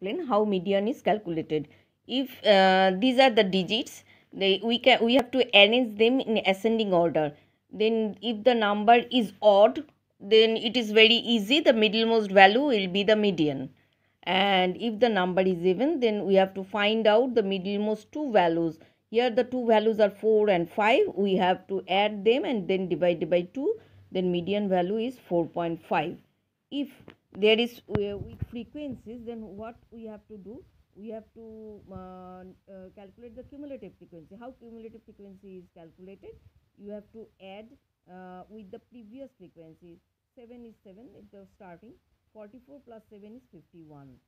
explain how median is calculated. If uh, these are the digits, they, we, can, we have to arrange them in ascending order. Then if the number is odd, then it is very easy. The middlemost value will be the median. And if the number is even, then we have to find out the middlemost two values. Here the two values are 4 and 5. We have to add them and then divide by 2. Then median value is 4.5. If there is uh, weak frequencies then what we have to do we have to uh, uh, calculate the cumulative frequency how cumulative frequency is calculated you have to add uh, with the previous frequency 7 is 7 at the starting 44 plus 7 is 51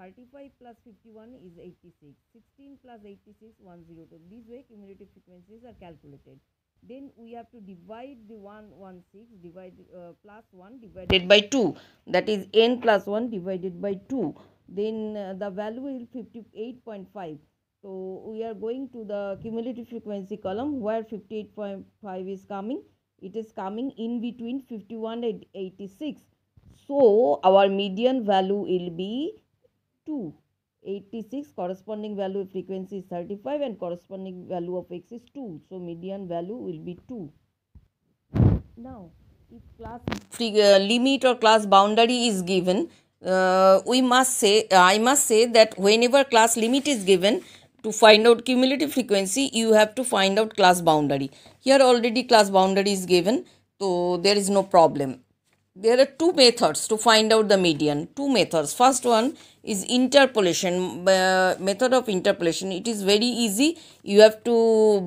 35 plus 51 is 86 16 plus 86 102 these way cumulative frequencies are calculated then we have to divide the 116 divide uh, plus 1 divided by 2 that is n plus 1 divided by 2 then uh, the value is 58.5 so we are going to the cumulative frequency column where 58.5 is coming it is coming in between 51 and 86 so our median value will be 2 86 corresponding value of frequency is 35 and corresponding value of x is 2 so median value will be 2 now if class uh, limit or class boundary is given uh, we must say uh, i must say that whenever class limit is given to find out cumulative frequency you have to find out class boundary here already class boundary is given so there is no problem there are two methods to find out the median two methods first one is interpolation uh, method of interpolation it is very easy you have to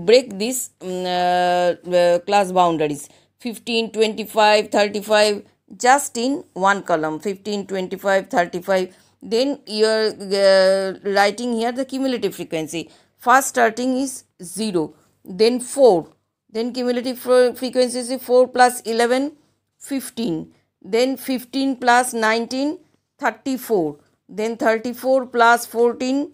break this um, uh, class boundaries 15 25 35 just in one column 15 25 35 then you are uh, writing here the cumulative frequency first starting is 0 then 4 then cumulative frequency is 4 plus 11 15 then 15 plus 19 34 then 34 plus 14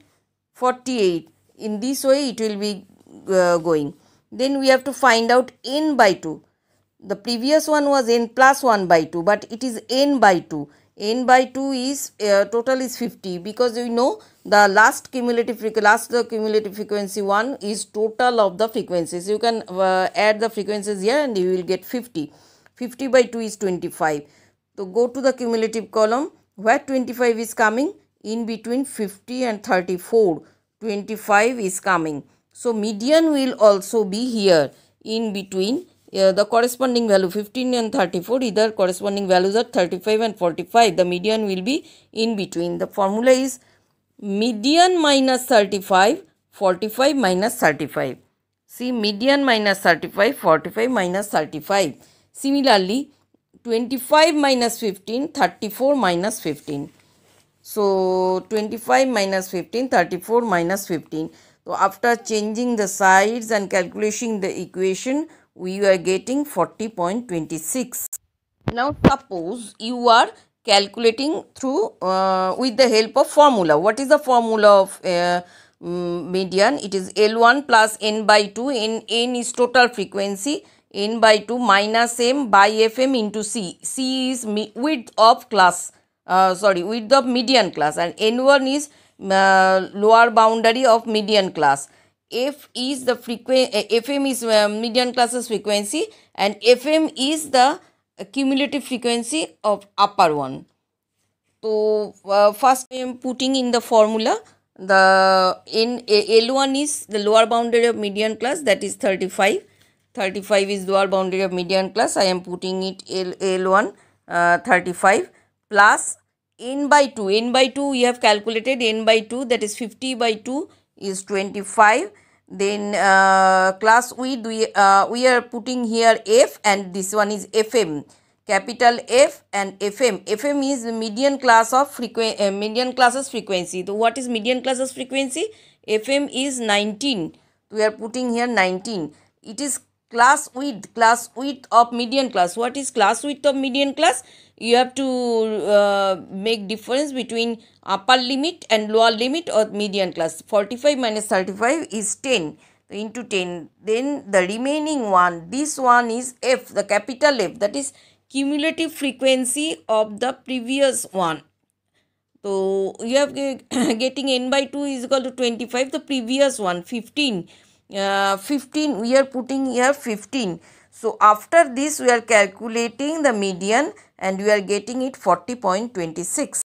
48 in this way it will be uh, going then we have to find out n by 2 the previous one was n plus 1 by 2 but it is n by 2 n by 2 is uh, total is 50 because we know the last cumulative last the cumulative frequency one is total of the frequencies you can uh, add the frequencies here and you will get 50 50 by 2 is 25. So go to the cumulative column where 25 is coming in between 50 and 34. 25 is coming. So median will also be here in between uh, the corresponding value 15 and 34 either corresponding values are 35 and 45 the median will be in between the formula is median minus 35 45 minus 35 see median minus 35 45 minus 35 Similarly, 25 minus 15, 34 minus 15. So, 25 minus 15, 34 minus 15. So, after changing the sides and calculating the equation, we are getting 40.26. Now, suppose you are calculating through uh, with the help of formula. What is the formula of uh, mm, median? It is L1 plus N by 2 and N is total frequency n by 2 minus m by fm into c. c is width of class, uh, sorry, width of median class and n1 is uh, lower boundary of median class. F is the frequency, uh, fm is uh, median class's frequency and fm is the cumulative frequency of upper one. So, uh, first I am putting in the formula the in L1 is the lower boundary of median class that is 35 35 is dual boundary of median class. I am putting it L, L1 uh, 35 plus n by 2. n by 2 we have calculated n by 2 that is 50 by 2 is 25. Then uh, class width we, uh, we are putting here f and this one is fm capital F and FM. FM is median class of frequency, uh, median classes frequency. So what is median classes frequency? FM is 19. We are putting here 19. It is class width class width of median class what is class width of median class you have to uh, make difference between upper limit and lower limit of median class 45 minus 35 is 10 into 10 then the remaining one this one is f the capital f that is cumulative frequency of the previous one so you have getting n by 2 is equal to 25 the previous one 15 uh, 15 we are putting here 15 so after this we are calculating the median and we are getting it 40.26